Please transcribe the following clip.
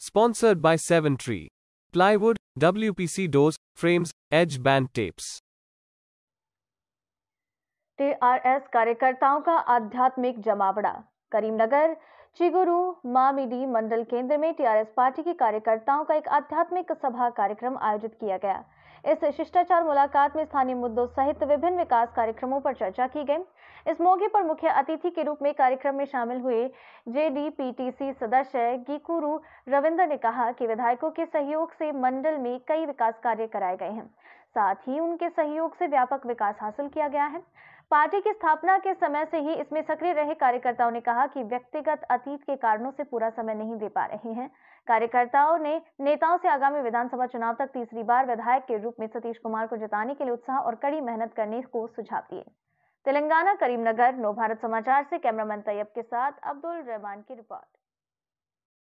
Sponsored by 7Tree. Plywood, WPC doors, frames, edge band tapes. TRS कार्यकर्ताओं का आध्यात्मिक जमावड़ा करीमनगर चिगुरु मामिडी मंडल केंद्र में टीआरएस पार्टी के कार्यकर्ताओं का एक आध्यात्मिक सभा कार्यक्रम आयोजित किया गया इस शिष्टाचार मुलाकात में स्थानीय मुद्दों सहित विभिन्न विकास कार्यक्रमों पर चर्चा की गई इस मौके पर मुख्य अतिथि के रूप में कार्यक्रम में शामिल हुए जेडीपीटीसी सदस्य गीकुरु रविंदर ने कहा कि विधायकों के सहयोग से मंडल में कई विकास कार्य कराए गए हैं साथ ही उनके सहयोग से व्यापक विकास हासिल किया गया है पार्टी की स्थापना के समय से ही इसमें सक्रिय रहे कार्यकर्ताओं ने कहा कि व्यक्तिगत अतीत के कारणों से पूरा समय नहीं दे पा रहे हैं कार्यकर्ताओं ने नेताओं से आगामी विधानसभा चुनाव तक तीसरी बार विधायक के रूप में सतीश कुमार को जिताने के लिए उत्साह और कड़ी मेहनत करने को सुझाव दिए तेलंगाना करीमनगर भारत समाचार से कैमरामैन तैयब के साथ अब्दुल रहमान की रिपोर्ट